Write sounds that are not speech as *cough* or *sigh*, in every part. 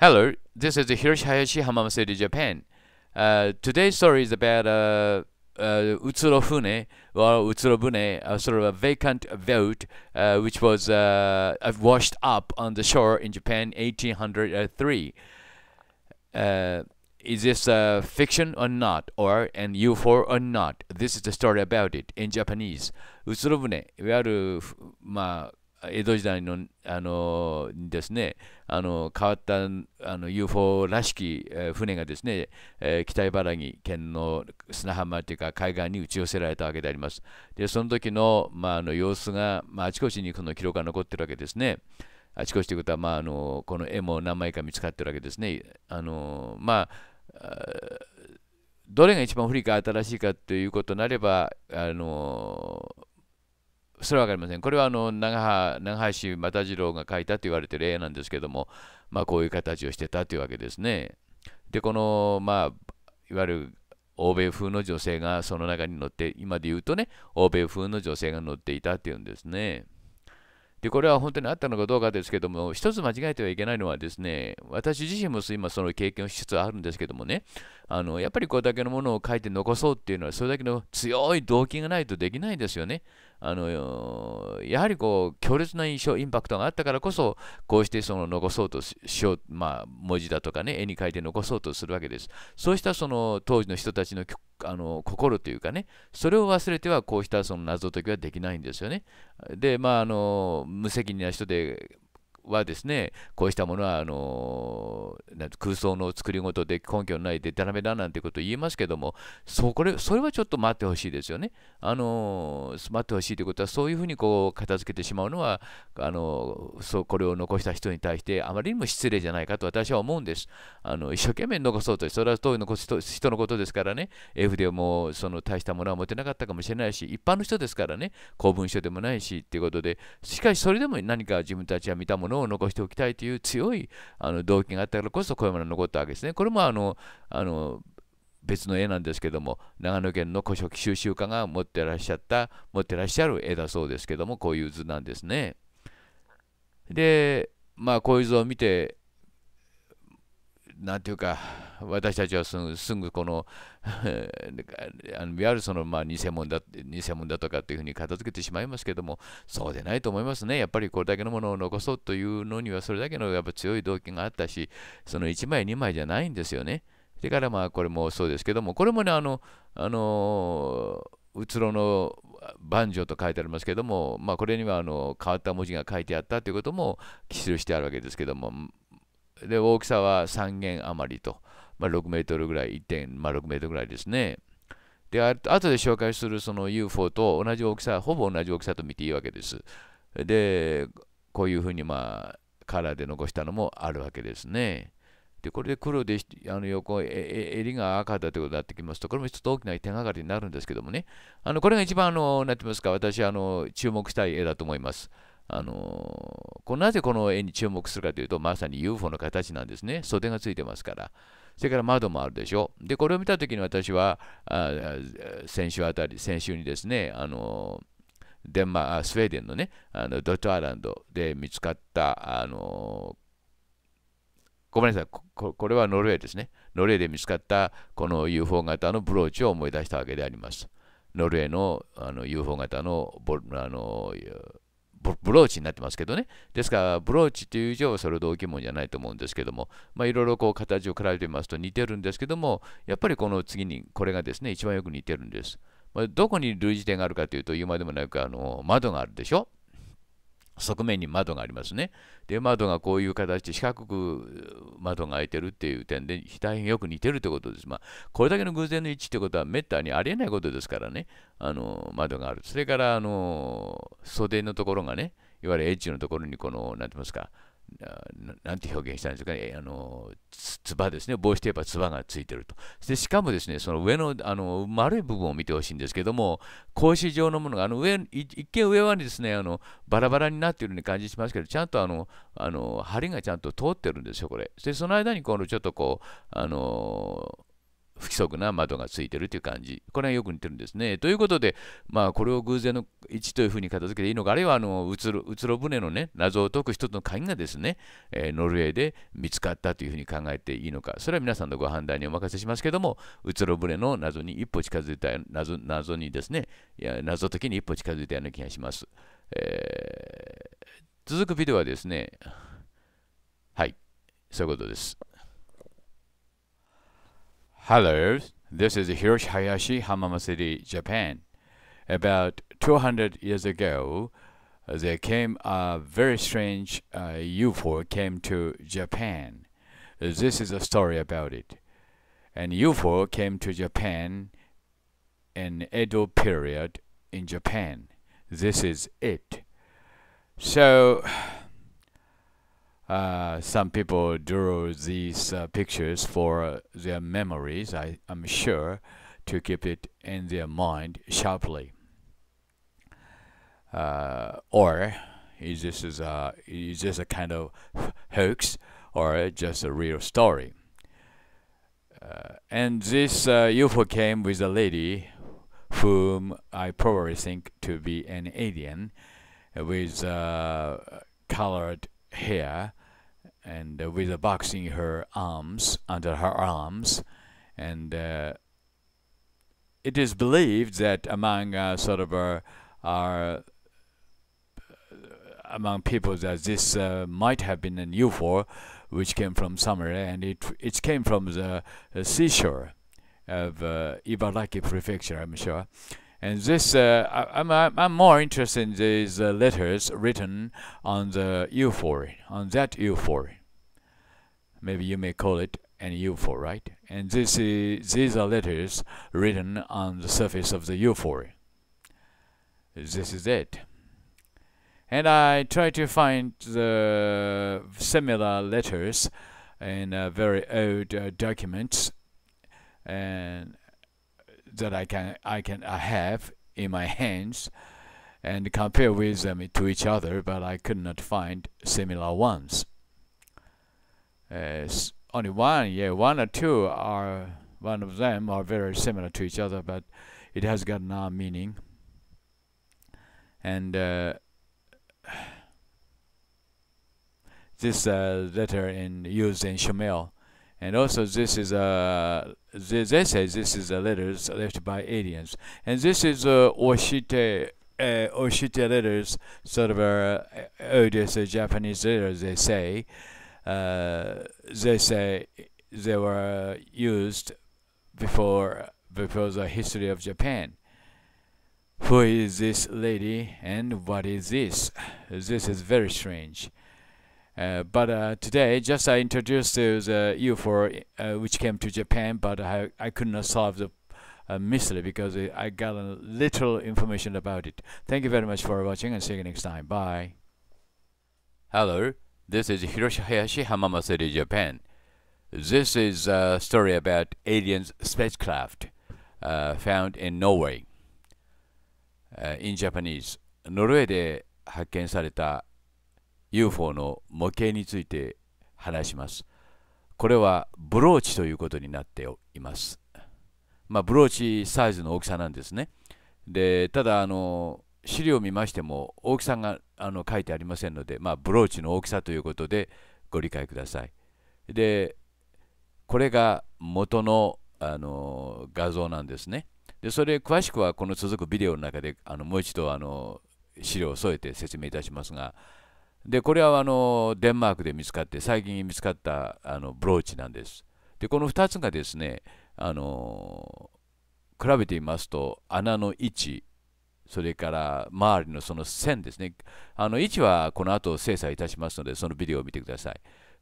Hello, this is Hiroshi Hayashi, Hamama City, Japan. Uh, today's story is about uh, uh, Utsurofune or Utsurobune, uh, sort of a vacant boat uh, which was uh, uh, washed up on the shore in Japan 1803. Uh, is this fiction or not, or an UFO or not? This is the story about it in Japanese. Utsurobune, いわゆる、まあ江戸時代のあのですねあの変わったあの UFO らしき船がですね、えー、北茨城県の砂浜というか海岸に打ち寄せられたわけであります。でその時の,、まあ、あの様子が、まあ、あちこちにこの記録が残ってるわけですね。あちこちということは、まあ、あのこの絵も何枚か見つかってるわけですね。あのまあどれが一番古いか新しいかということになればあのそれは分かりません。これはあの長波長橋又次郎が書いたと言われている絵なんですけども、まあ、こういう形をしてたというわけですね。で、この、まあ、いわゆる欧米風の女性がその中に乗って、今で言うとね、欧米風の女性が乗っていたっていうんですね。で、これは本当にあったのかどうかですけども、一つ間違えてはいけないのはですね、私自身も今その経験をしつつあるんですけどもね、あのやっぱりこれだけのものを書いて残そうっていうのは、それだけの強い動機がないとできないですよね。あのやはりこう強烈な印象インパクトがあったからこそこうしてその残そうとしよう、まあ、文字だとか、ね、絵に描いて残そうとするわけですそうしたその当時の人たちのあの心というかねそれを忘れてはこうしたその謎解きはできないんですよねでまああの無責任な人ではですね、こうしたものはあの空想の作り事で根拠のないでたらめだなんてことを言いますけども、そこれそれはちょっと待ってほしいですよね。あの待ってほしいということは、そういうふうにこう片付けてしまうのはあのそう、これを残した人に対してあまりにも失礼じゃないかと私は思うんです。あの一生懸命残そうと、それは当時の人のことですからね、絵筆もその大したものは持てなかったかもしれないし、一般の人ですからね、公文書でもないしっていうことで、しかしそれでも何か自分たちは見たものをのを残しておきたいという強いあの動機があったからこそこういうもの残ったわけですね。これもあのあの別の絵なんですけども長野県の古書記収集家が持ってらっしゃった持ってらっしゃる絵だそうですけどもこういう図なんですね。でまあこういう図を見てなんていうか、私たちはすぐすぐこの *laughs* あの、いわゆるその、まあ、偽物だ、偽物だとかっていうふうに片付けてしまいますけども、そうでないと思いますね。やっぱりこれだけのものを残そうというのには、それだけのやっぱ強い動機があったし、その1枚、2枚じゃないんですよね。それからまあ、これもそうですけども、これもね、あの、あのうつろの万丈と書いてありますけども、まあ、これにはあの変わった文字が書いてあったということも記述してあるわけですけども、で、大きさは3弦余りと、まあ、6メートルぐらい、1.6、まメートルぐらいですね。で、あ後で紹介するその UFO と同じ大きさ、ほぼ同じ大きさと見ていいわけです。で、こういうふうにまあ、カラーで残したのもあるわけですね。で、これで黒であの横、襟が赤だということになってきますと、これも一つ大きな手がかりになるんですけどもね、あのこれが一番あの、なってますか、私あの注目したい絵だと思います。あのこなぜこの絵に注目するかというと、まさに UFO の形なんですね。袖がついてますから。それから窓もあるでしょ。で、これを見たときに私はあ、先週あたり、先週にですね、あのデンマスウェーデンのね、あのドットアーランドで見つかった、あのごめんなさいこ、これはノルウェーですね。ノルウェーで見つかったこの UFO 型のブローチを思い出したわけであります。ノルウェーのあの UFO 型のボあのブローチになってますけどね。ですから、ブローチという以上はそれほど大きいもじゃないと思うんですけども、まいろいろこう形を比べてみますと似てるんですけども、やっぱりこの次に、これがですね、一番よく似てるんです。まあ、どこに類似点があるかというと、言うまでもなく、あの、窓があるでしょ。側面に窓がありますね。で、窓がこういう形で四角く窓が開いてるっていう点で、大変よく似てるってことです。まあ、これだけの偶然の位置ってことは、めったにありえないことですからね、あの窓がある。それから、あの袖のところがね、いわゆるエッジのところに、この、なんて言いますか、なんて表現したんですかね、あのつばですね、帽子といえばつばがついてると。でしかもですね、その上のあの丸い部分を見てほしいんですけども、格子状のものが、あの上一見上はですねあの、バラバラになっているように感じしますけど、ちゃんとあのあの針がちゃんと通ってるんですよ、これ。で、その間にこのちょっとこう、あの不規則な窓がついてるという感じ。これはよく似てるんですね。ということで、まあ、これを偶然の1というふうに片付けていいのか、あるいはあのうつろうつろ船の、ね、謎を解く一つの鍵がですね、えー、ノルウェーで見つかったというふうに考えていいのか、それは皆さんのご判断にお任せしますけども、うつろ船の謎に一歩近づいた謎謎にですね、いや謎解きに一歩近づいたような気がします。えー、続くビデオはですね、はい、そういうことです。Hello, this is Hiroshi Hayashi, Hamama City, Japan. About 200 years ago, there came a very strange uh, UFO came to Japan. This is a story about it. An UFO came to Japan in Edo period in Japan. This is it. So uh, some people drew these uh, pictures for uh, their memories, I, am sure, to keep it in their mind sharply. Uh, or is this is a is this a kind of hoax or just a real story? Uh, and this UFO uh, came with a lady whom I probably think to be an alien with colored hair and uh, with a box in her arms, under her arms, and uh, it is believed that among uh, sort of our, uh, our uh, among people that this uh, might have been an UFO, which came from somewhere, and it it came from the, the seashore of Ibaraki Prefecture, I'm sure. And this, uh, I, am I'm, I'm more interested in these uh, letters written on the euphoria, on that euphoria maybe you may call it an UFO, right? And this is, these are letters written on the surface of the UFO. This is it. And I try to find the similar letters in uh, very old uh, documents and that I can I can I have in my hands and compare with them to each other, but I could not find similar ones uh, only one, yeah, one or two are, one of them are very similar to each other, but it has got no meaning. And uh, this uh, letter in used in Shemel, and also this is a uh, They say This is a letters left by aliens, and this is a uh, Oshite uh, Oshite letters, sort of a uh, odious Japanese letters. They say. Uh, they say they were used before before the history of Japan. Who is this lady and what is this? This is very strange. Uh, but uh, today, just I introduced uh, the UFO uh, which came to Japan, but I, I could not solve the uh, mystery because I got a little information about it. Thank you very much for watching and see you next time. Bye. Hello. This is Hiroshihayashi Hamama City, Japan. This is a story about aliens spacecraft uh, found in Norway. Uh, in Japanese, ノルウェーで発見された UFO の模型について話します。これはブローチということになっています。まあ、ブローチサイズの大きさなんですね。で、ただ、あの、資料を見ましても大きさがあの書いてありませんので、まあ、ブローチの大きさということでご理解ください。でこれが元のあの画像なんですね。でそれ詳しくはこの続くビデオの中であのもう一度あの資料を添えて説明いたしますがでこれはあのデンマークで見つかって最近見つかったあのブローチなんです。でこの2つがですねあの比べてみますと穴の位置それから周りのその線ですね。あの置はこの後精査いたしますので、そのビデオを見てください。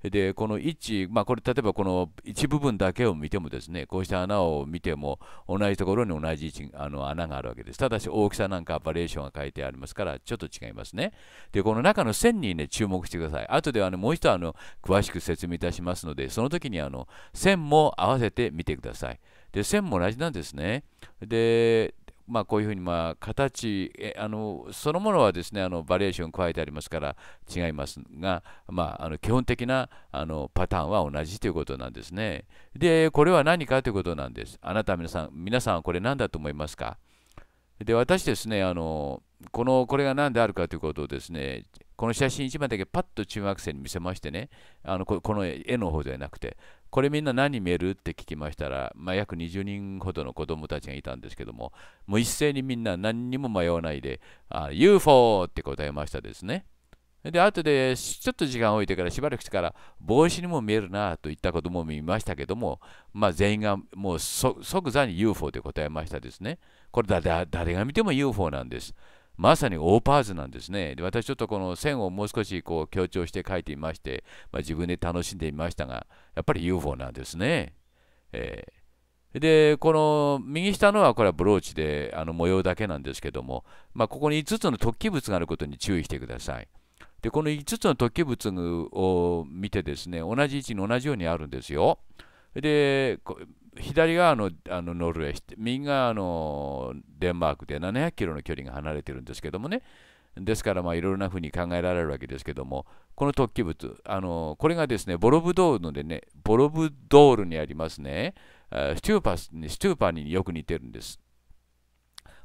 で、この位置、まあ、これ例えばこの一部分だけを見てもですね、こうした穴を見ても同じところに同じ位置あの穴があるわけです。ただし大きさなんかバリエーションが書いてありますから、ちょっと違いますね。で、この中の線にね、注目してください。後ではね、もう一度あの詳しく説明いたしますので、その時にあの線も合わせてみてください。で、線も同じなんですね。で、まあ、こういうふうにまあ形えあのそのものはですねあのバリエーション加えてありますから違いますが、まあ、あの基本的なあのパターンは同じということなんですね。でこれは何かということなんです。あなた皆さん皆さんはこれ何だと思いますかで私ですねあのこのこれが何であるかということをですねこの写真1枚だけパッと中学生に見せましてねあのこの絵の方ではなくてこれみんな何見えるって聞きましたら、まあ、約20人ほどの子供たちがいたんですけども、もう一斉にみんな何にも迷わないで、UFO って答えましたですね。で、後でちょっと時間を置いてからしばらくしてから帽子にも見えるなと言ったことも見ましたけども、まあ、全員がもう即座に UFO って答えましたですね。これだ誰が見ても UFO なんです。まさにオーパーズなんですね。で私ちょっとこの線をもう少しこう強調して書いてみまして、まあ、自分で楽しんでみましたが、やっぱり UFO なんですね。えー、で、この右下のはこれはブローチであの模様だけなんですけども、まあ、ここに5つの突起物があることに注意してください。で、この5つの突起物を見てですね、同じ位置に同じようにあるんですよ。で、左側のあのノルウェー、右側のデンマークで700キロの距離が離れてるんですけどもね、ですから、まあ、いろいろなふうに考えられるわけですけども、この突起物、あのこれがですね、ボロブドールのでね、ボロブドールにありますね、スチューパスに、スチューパーによく似てるんです。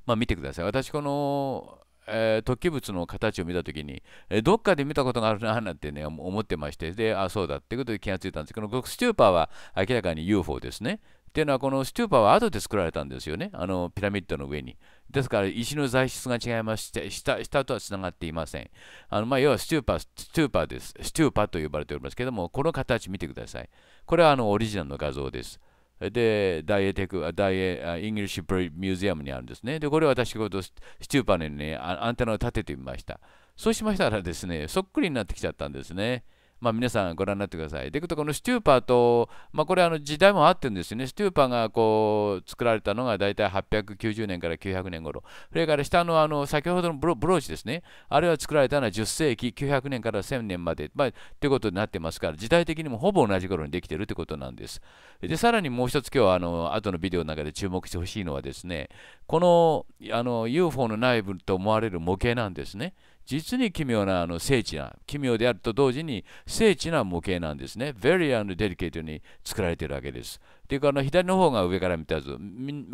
まあ、見てください。私、この、えー、突起物の形を見たときに、えー、どっかで見たことがあるななんてね、思ってまして、で、あ、そうだってことで気がついたんですけど、このスチューパーは明らかに UFO ですね。っていうのはこのストゥーパーは後で作られたんですよねあのピラミッドの上にですから石の材質が違いまして下下とはつながっていませんあの、まあ、要はストゥーパーストゥーパーですストゥーパーと呼ばれておりますけどもこの形見てくださいこれはあのオリジナルの画像ですで、ダイエテク、ダイエ、イングリッシュミュージアムにあるんですね。で、これ私、とスチューパーに、ね、アンテナを立ててみました。そうしましたらですね、そっくりになってきちゃったんですね。まあ、皆さんご覧になってください。でいとこのステューパーと、まあ、これ時代も合ってるんですよね。ステューパーがこう作られたのが大体890年から900年頃それから下のあの先ほどのブローチですね。あれは作られたのは10世紀900年から1000年まで、まあ、ということになってますから時代的にもほぼ同じ頃にできてるということなんです。でさらにもう一つ今日あの後のビデオの中で注目してほしいのはですねこのあの UFO の内部と思われる模型なんですね。実に奇妙なあの精緻な、奇妙であると同時に精緻な模型なんですね。very and delicate に作られているわけです。というかあの左の方が上から見た図、あ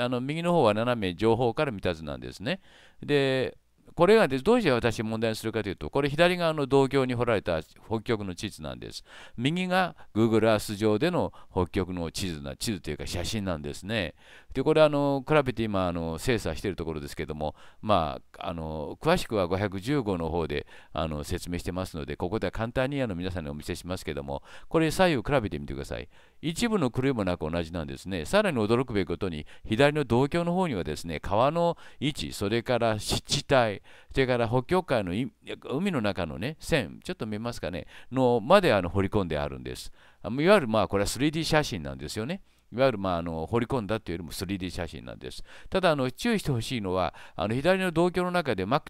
の右の方は斜め上方から見た図なんですね。で、これがでどうして私問題にするかというとこれ左側の同郷に掘られた北極の地図なんです右が Google Earth 上での北極の地図な地図というか写真なんですねでこれあの比べて今あの精査しているところですけどもまああの詳しくは515の方であの説明してますのでここでは簡単にあの皆さんにお見せしますけどもこれ左右比べてみてください一部の狂いもなく同じなんですね。さらに驚くべきことに、左の道橋の方にはですね、川の位置、それから湿地帯、それから北極海の海の中のね、線、ちょっと見えますかね、のまであの掘り込んであるんです。いわゆるまあ、これは 3D 写真なんですよね。いわゆる、まあ、あの掘り込んだというよりも 3D 写真なんです。ただあの、注意してほしいのは、あの左の同居の中で、ま、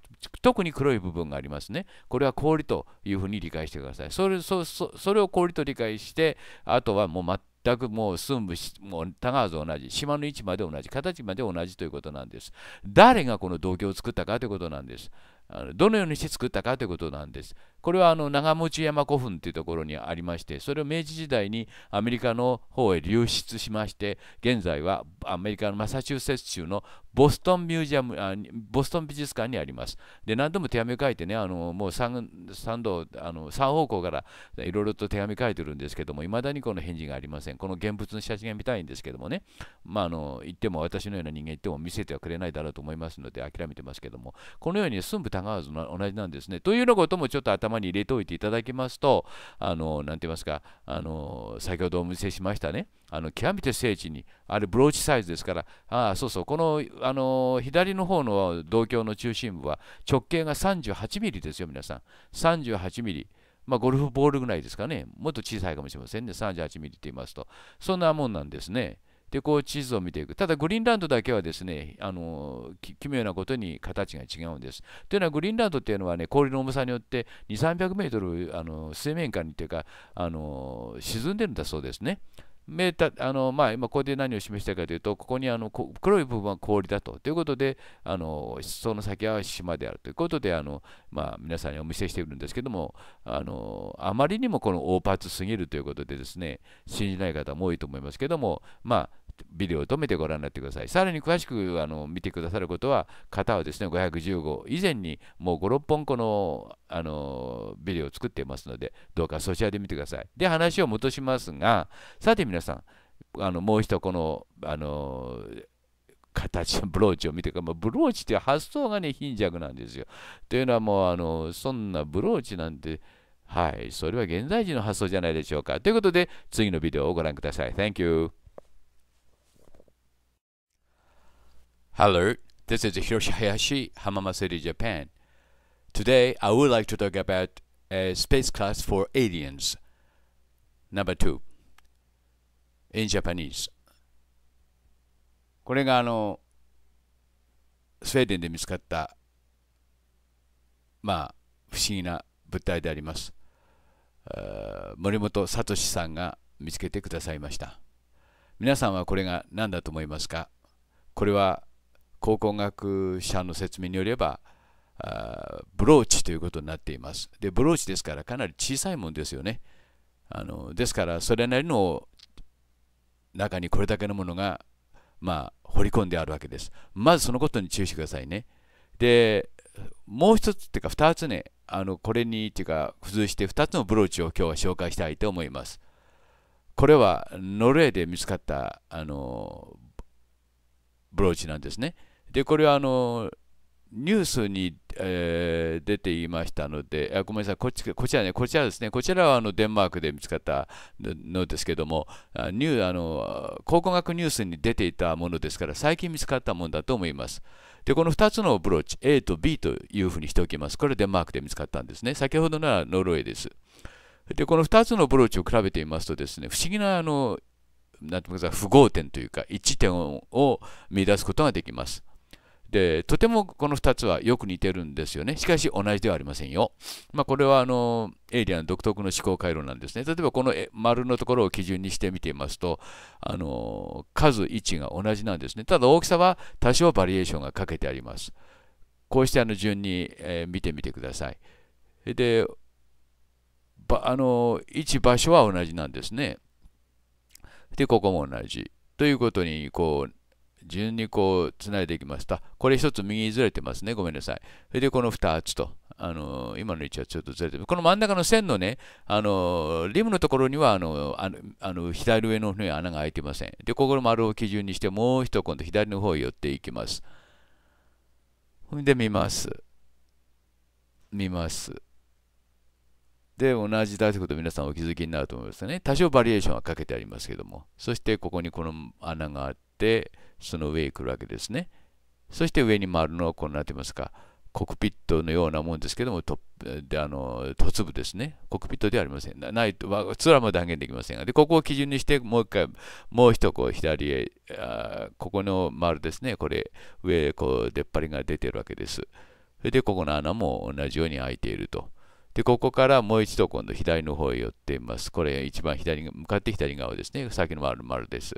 特に黒い部分がありますね。これは氷というふうに理解してください。それそそれを氷と理解して、あとはもう全くもう寸部、もう田川ず、同じ、島の位置まで同じ、形まで同じということなんです。誰がこの同居を作ったかということなんです。あのどのようにして作ったかということなんです。これはあの長持山古墳というところにありましてそれを明治時代にアメリカの方へ流出しまして現在はアメリカのマサチューセッツ州のボストンミュージアムあボストン美術館にあります。で何度も手紙を書いてねあのもう 3, 3度あの3方向からいろいろと手紙書いてるんですけどもいまだにこの返事がありません。この現物の写真が見たいんですけどもね、まあ、あの言っても私のような人間言っても見せてはくれないだろうと思いますので諦めてますけどもこのように寸部たがわず同じなんですね。というようなこともちょっと頭頭に入れておいていただきますと、あの、なて言いますか、あの、先ほどお見せしましたね、あの、極めて精緻に、あれブローチサイズですから、ああ、そうそう、この、あの、左の方の銅鏡の中心部は直径が38ミリですよ、皆さん。38ミリ。まあ、ゴルフボールぐらいですかね。もっと小さいかもしれませんね。38ミリって言いますと。そんなもんなんですね。でこう地図を見ていくただグリーンランドだけはですねあの奇妙なことに形が違うんですというのはグリーンランドっていうのはね氷の重さによって2 3 0 0メートルあの水面下にというかあの沈んでるんだそうですねメータあのまあ、今ここで何を示したかというと、ここにあの黒い部分は氷だと。ということで、あのその先は島であるということで、あのまあ、皆さんにお見せしているんですけどもあの、あまりにもこの大パツすぎるということでですね、信じない方も多いと思いますけども、まあ、ビデオを止めてご覧になってください。さらに詳しくあの見てくださることは、型はですね、515以前にもう5、6本このあのビデオを作っていますので、どうかそちらで見てください。で、話を戻しますが、さて皆さん、あのもう一度この、あの形のブローチを見てか、まブローチって発想がね、貧弱なんですよ。というのはもう、あの、そんなブローチなんて、はい、それは現在時の発想じゃないでしょうか。ということで、次のビデオをご覧ください。Thank you. Hello, this is Hiroshi Hayashi, Hamama City, Japan. Today, I would like to talk about a space class for aliens. Number two, in Japanese. これがあの、スウェーデンで見つかった、まあ、不思議な物体であります。森本聡さんが見つけてくださいました。皆さんはこれが何だと思いますかこれは考古学者の説明によればあブローチということになっていますでブローチですからかなり小さいもんですよねあのですからそれなりの中にこれだけのものがまあ掘り込んであるわけですまずそのことに注意してくださいねでもう一つっていうか二つねあのこれにっていうか付随して二つのブローチを今日は紹介したいと思いますこれはノルウェーで見つかったあのブローチなんですねでこれはあのニュースに、えー、出ていましたので、あごめんなさい、こっちこちらね、こちらですね、こちらはあのデンマークで見つかったのですけども、ニューあの考古学ニュースに出ていたものですから、最近見つかったものだと思います。で、この2つのブローチ、A と B というふうにしておきます。これデンマークで見つかったんですね。先ほどのはノルウェーです。で、この2つのブローチを比べてみますとですね、不思議なあの、なんていうか、不合点というか、一致点を見出すことができます。でとてもこの2つはよく似てるんですよね。しかし同じではありませんよ。まあ、これはあのエイリアン独特の思考回路なんですね。例えばこの丸のところを基準にしてみていますとあの数、位置が同じなんですね。ただ大きさは多少バリエーションがかけてあります。こうしてあの順に、え見てみてください。であの位置、場所は同じなんですね。で、ここも同じ。ということにこう順にこうつないでいきますと、これ1つ右にずれてますね、ごめんなさい。それでこの2つと、あの今の位置はちょっとずれてる。この真ん中の線のね、あのリムのところにはあのあの左上の方に穴が開いてません。で、ここの丸を基準にして、もう一度今度左の方へ寄っていきます。ほんで見ます。見ます。で、同じだということを皆さんお気づきになると思いますね。多少バリエーションはかけてありますけども。そして、ここにこの穴があっってその上へ来るわけですね。そして上に回るのはこうなってますか。コクピットのようなもんですけども、トであの突部ですね。コクピットではありません。ないと、まあ、はも断言できませんが。で、ここを基準にして、もう一回、もう一個左へあ、ここの丸ですね。これ、上へこう出っ張りが出てるわけです。それで、ここの穴も同じように開いていると。で、ここからもう一度今度左の方へ寄っています。これ、一番左、向かって左側ですね。先の丸、丸です。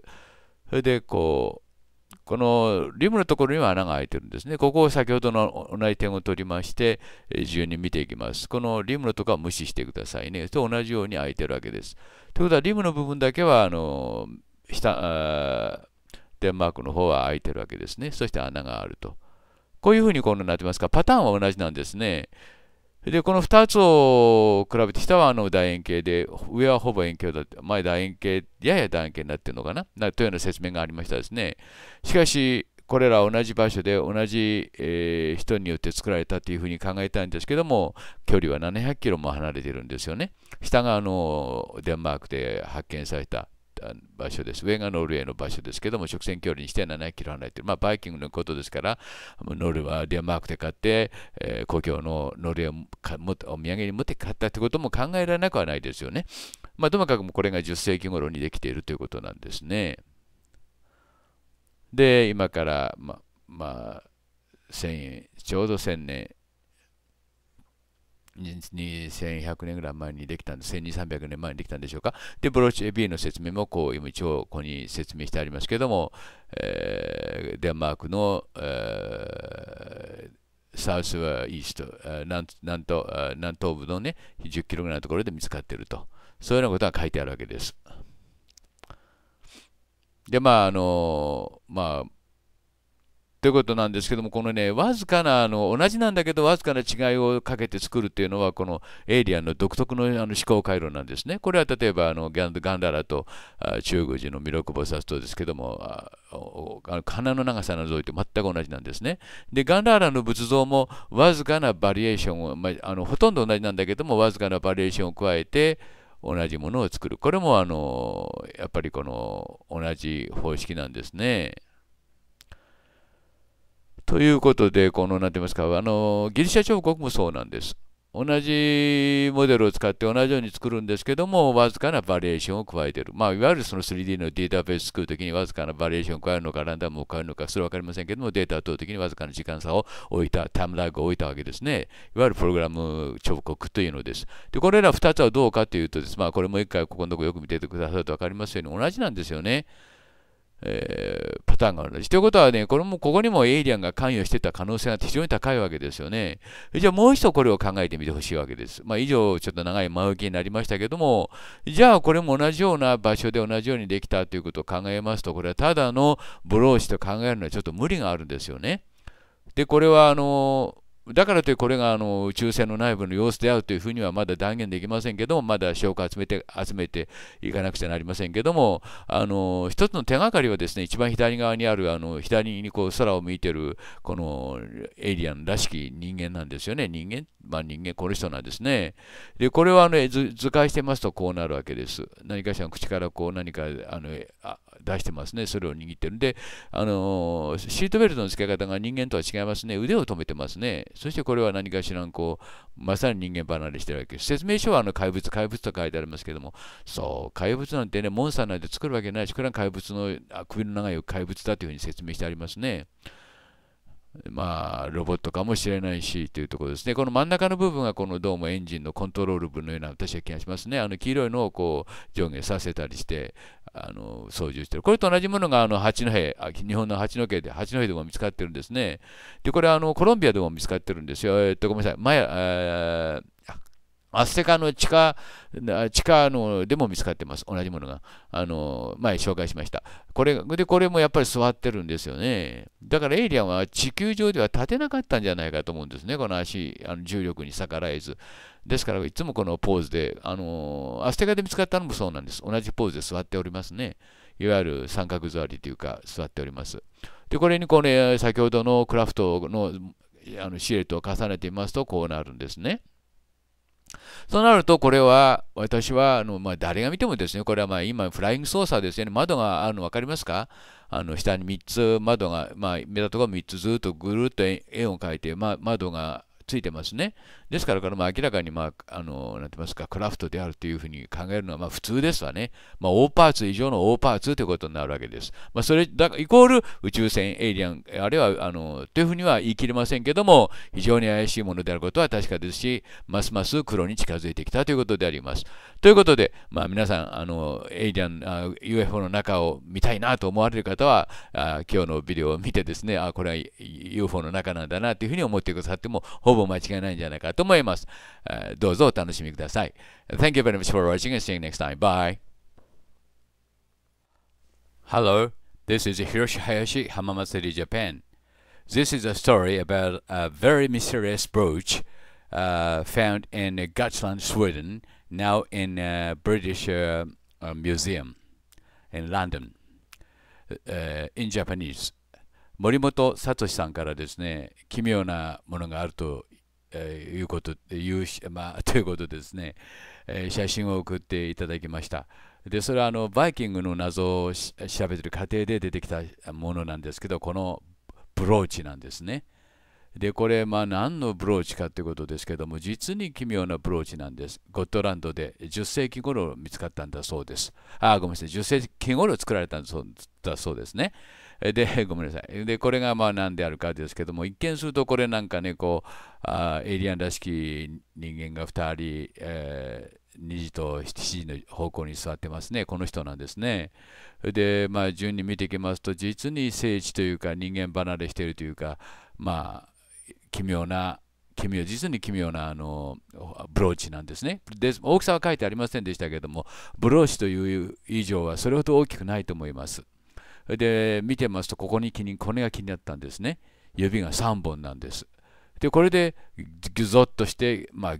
それでこうこのリムのところには穴が開いてるんですねここを先ほどの同じ点を取りまして自由に見ていきますこのリムのところは無視してくださいねと同じように開いてるわけですということはリムの部分だけはあの下デンマークの方は開いてるわけですねそして穴があるとこういうふうにこうななってますからパターンは同じなんですねで、この2つを比べて、下はあの楕円形で、上はほぼ円形だって、前楕円形、やや楕円形になってるのかななというような説明がありましたですね。しかし、これら同じ場所で同じ、えー、人によって作られたというふうに考えたんですけども、距離は700キロも離れてるんですよね。下があのデンマークで発見された場所です。上がノルウェーの場所ですけども、直線距離にして7キロ離れている。まあ、バイキングのことですから、ノルウェー、デンマークで買って、えー、故郷のノルウェーをお土産に持って買ったということも考えられなくはないですよね。まあ、ともかくこれが10世紀頃にできているということなんですね。で、今から、ま、まあ、1000円、ちょうど1000年、2100年ぐらい前にできたんで、1200、300年前にできたんでしょうか。で、ブローチ AB の説明もこう、今一応ここに説明してありますけども、えー、デンマークの、えー、サウスはイースト、南南東南東部のね、10キロぐらいのところで見つかっていると。そういうようなことが書いてあるわけです。で、まあ、あの、まあ、ということなんですけども、このね、わずかな、あの同じなんだけど、わずかな違いをかけて作るっていうのは、このエイリアンの独特のあの思考回路なんですね。これは例えばあのガンダラと中国人の弥勒菩薩とですけども、あの長さなどいて全く同じなんですね。で、ガンダラの仏像もわずかなバリエーションを、まあ、あのほとんど同じなんだけども、わずかなバリエーションを加えて、同じものを作る。これもあのやっぱりこの同じ方式なんですね。ということで、この、なんて言いますか、あの、ギリシャ彫刻もそうなんです。同じモデルを使って同じように作るんですけども、わずかなバリエーションを加えている。まあ、いわゆるその 3D のデータベース作るときにわずかなバリエーションを加えるのか、ランダムを加えるのか、それは分かりませんけども、データを取るときにわずかな時間差を置いた、タイムラグを置いたわけですね。いわゆるプログラム彫刻というのです。で、これら2つはどうかというとです、まあ、これも一回ここのところよく見ててくださると分かりますように、同じなんですよね。えー、パターンがあるらしい。ということはね、これもここにもエイリアンが関与してた可能性が非常に高いわけですよね。じゃあもう一度これを考えてみてほしいわけです。まあ、以上、ちょっと長い前置きになりましたけども、じゃあこれも同じような場所で同じようにできたということを考えますと、これはただのブローチと考えるのはちょっと無理があるんですよね。で、これはあのーだからといってこれがあの宇宙船の内部の様子であるというふうにはまだ断言できませんけどもまだ証拠を集めて集めていかなくちゃなりませんけどもあの一つの手がかりはですね一番左側にあるあの左にこう空を見てるこのエイリアンらしき人間なんですよね人間まあ人間この人なんですねでこれはあの図解してますとこうなるわけです何かしら口からこう何かあの出してますね、それを握ってるんで、あのシートベルトの付け方が人間とは違いますね、腕を止めてますね、そしてこれは何かしらんこう、まさに人間離れしてるわけです。説明書はあの怪物、怪物と書いてありますけども、そう、怪物なんてね、モンスターなんて作るわけないし、これは怪物の、あ首の長い怪物だというふうに説明してありますね。まあ、ロボットかもしれないしというところですね。この真ん中の部分がこのどうもエンジンのコントロール部のような私は気がしますね。あの黄色いのをこう上下させたりして、あの操縦してる。これと同じものがあの八戸、日本の八戸で、八戸でも見つかってるんですね。で、これあのコロンビアでも見つかってるんですよ。えー、っと、ごめんなさい。前えー、アステカの地下、地下のでも見つかってます。同じものが。あの、前紹介しました。これ、で、これもやっぱり座ってるんですよね。だからエイリアンは地球上では立てなかったんじゃないかと思うんですね。この足、あの重力に逆らえず。ですから、いつもこのポーズで、あの、アステカで見つかったのもそうなんです。同じポーズで座っておりますね。いわゆる三角座りというか、座っております。で、これにこれ、先ほどのクラフトのあのシルエットを重ねてみますと、こうなるんですね。となると、これは私はあの、まあ、誰が見てもですね、これはまあ今、フライング操作ですよね、窓があるの分かりますかあの下に3つ窓が、まあ、目立ところ3つずっとぐるっと円を描いて、まあ、窓がついてますね。ですから、これも明らかに、まあ、あの、なんて言いますか、クラフトであるというふうに考えるのは、まあ、普通ですわね。まあ、大パーツ以上の大パーツということになるわけです。まあ、それ、だイコール宇宙船、エイリアン、あるいは、あの、というふうには言い切れませんけども、非常に怪しいものであることは確かですし、ますます黒に近づいてきたということであります。ということで、まあ、皆さん、あのエイリアン UFO の中を見たいなと思われる方は、あ今日のビデオを見てですね、あこれは UFO の中なんだなというふうに思ってくださっても、ほぼ間違いないんじゃないかと思います。どうぞお楽しみください。Thank you very much for watching and see you next time. Bye. Hello, this is Hiroshi Hayashi, Hamamatsu, r i Japan. This is a story about a very mysterious brooch uh, found in Gotland, Sweden. now in a British museum in London in Japanese 森本聡さんからですね奇妙なものがあるというこというまあ、*laughs* ということですね、え写真を送っていただきました。でそれはあのバイキングの謎を調べてる過程で出てきたものなんですけどこのブローチなんですね。で、これ、まあ、何のブローチかということですけども、実に奇妙なブローチなんです。ゴットランドで10世紀頃見つかったんだそうです。あ、ごめんなさい。10世紀頃作られたんだそうですね。で、ごめんなさい。で、これがまあ何であるかですけども、一見するとこれなんかね、こう、あエイリアンらしき人間が2人、えー、2時と7時の方向に座ってますね。この人なんですね。で、まあ順に見ていきますと、実に聖地というか人間離れしているというか、まあ奇妙な奇妙実に奇妙なあのブローチなんですねで大きさは書いてありませんでしたけどもブローチという以上はそれほど大きくないと思いますで見てますとここに気にこれが気になったんですね指が3本なんですでこれでギュゾッとしてまあ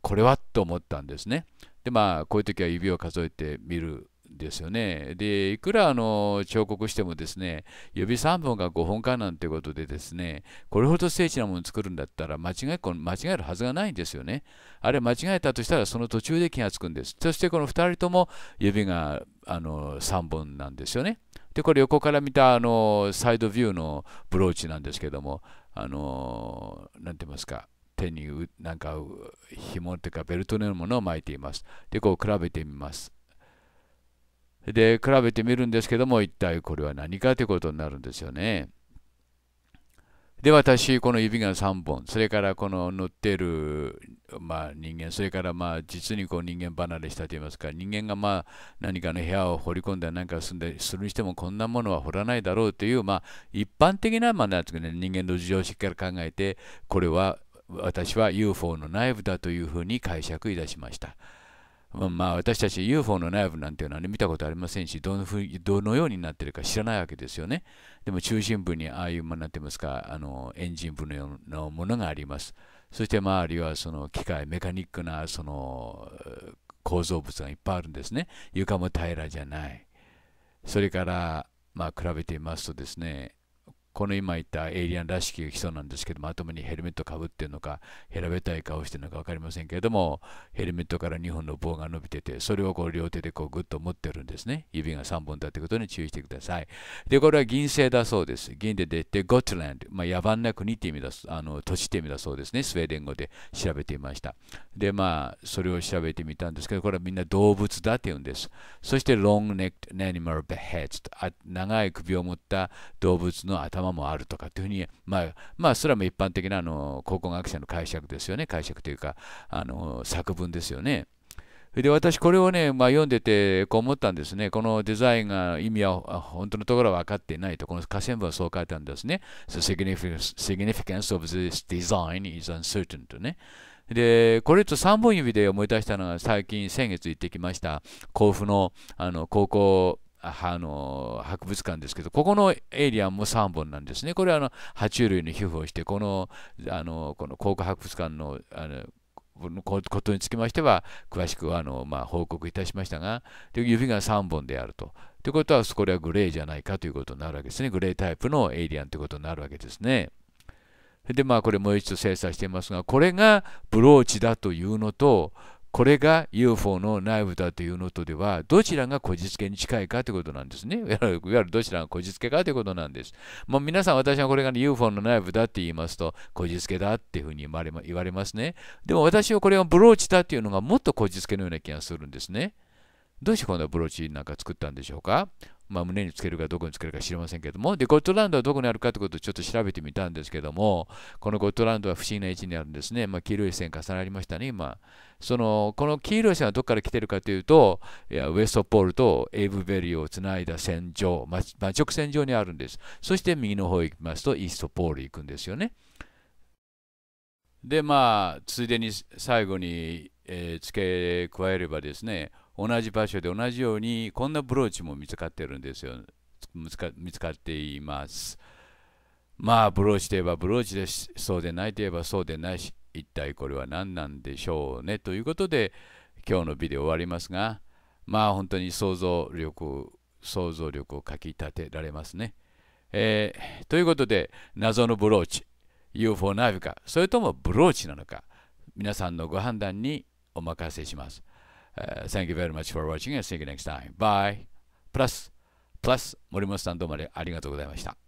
これはと思ったんですねでまあこういう時は指を数えてみるですよね。で、いくらあの彫刻してもですね、指3本が5本かなんてことでですね、これほど精緻なものを作るんだったら間違え間違えるはずがないんですよね。あれ間違えたとしたらその途中で気がつくんです。そしてこの2人とも指があの3本なんですよね。で、これ横から見たあのサイドビューのブローチなんですけども、あの、なんて言いますか、手になんか紐というかベルトのようなものを巻いています。で、こう比べてみます。で比べてみるんですけども一体これは何かということになるんですよね。で私この指が3本それからこの塗っている、まあ、人間それからまあ実にこう人間離れしたと言いますか人間がまあ何かの部屋を掘り込んだ何かすんでするにしてもこんなものは掘らないだろうというまあ一般的なまあなんですかね人間の事情をしっかり考えてこれは私は UFO の内部だというふうに解釈いたしました。まあ、私たち UFO の内部なんていうのは、ね、見たことありませんしどのふどのようになってるか知らないわけですよねでも中心部にああいうもなってますかあのエンジン部のようなものがありますそして周りはその機械メカニックなその構造物がいっぱいあるんですね床も平らじゃないそれからまあ比べてみますとですねこの今言ったエイリアンらしき人なんですけども、にヘルメットかぶってるのか、平べたい顔してるのか分かりませんけれども、ヘルメットから2本の棒が伸びてて、それをこう両手でこうグッと持ってるんですね。指が3本だってことに注意してください。で、これは銀製だそうです。銀で出て、ゴットランド、まあ、野蛮な国って意味だ、あの土地って意味だそうですね。スウェーデン語で調べていました。で、まあ、それを調べてみたんですけど、これはみんな動物だって言うんです。そして、ロングネ m a l ニマル、ベヘ d s 長い首を持った動物の頭山もあるとかっていうふうに、まあ、まあ、それはも一般的なあの考古学者の解釈ですよね。解釈というか、あの作文ですよね。で私これをね、まあ、読んでてこう思ったんですね。このデザインが意味は本当のところは分かっていないと。この下線部はそう書いてあるんですね。The significance of this design is uncertain とね。で、これと3本指で思い出したのが最近先月行ってきました甲府のあの高校あの博物館ですけど、ここのエイリアンも3本なんですね。これはあの爬虫類の皮膚をして、このあのこの考古博物館のあのことにつきましては、詳しくあの、まあ、報告いたしましたが、で指が3本であると。ということは、これはグレーじゃないかということになるわけですね。グレータイプのエイリアンということになるわけですね。で、まあ、これもう一度精査していますが、これがブローチだというのと、これが UFO の内部だというのとでは、どちらがこじつけに近いかということなんですね。いわゆるどちらがこじつけかということなんです。まあ、皆さん、私はこれが、ね、UFO の内部だって言いますと、こじつけだっていうふうに言われ言われますね。でも私はこれをブローチだっていうのがもっとこじつけのような気がするんですね。どうしてこんなブローチなんか作ったんでしょうかまあ、胸につけるかどこにつけるか知りませんけどもでゴットランドはどこにあるかということをちょっと調べてみたんですけどもこのゴットランドは不思議な位置にあるんですね、まあ、黄色い線重なりましたね今そのこの黄色い線はどこから来てるかというといやウェストポールとエイブベリーをつないだ線上、まあ、まあ、直線上にあるんですそして右の方行きますとイーストポール行くんですよねでまあついでに最後に、えー、付け加えればですね同じ場所で同じようにこんなブローチも見つかってるんですよ見つか見つかっていますまあブローチといえばブローチですそうでないといえばそうでないし一体これは何なんでしょうねということで今日のビデオ終わりますがまあ本当に想像力想像力をかき立てられますね、えー、ということで謎のブローチ UFO ナビかそれともブローチなのか皆さんのご判断にお任せします。thank you very much for watching and see you next time. Bye. プラス、プラス、森本さんどうもありがとうございました。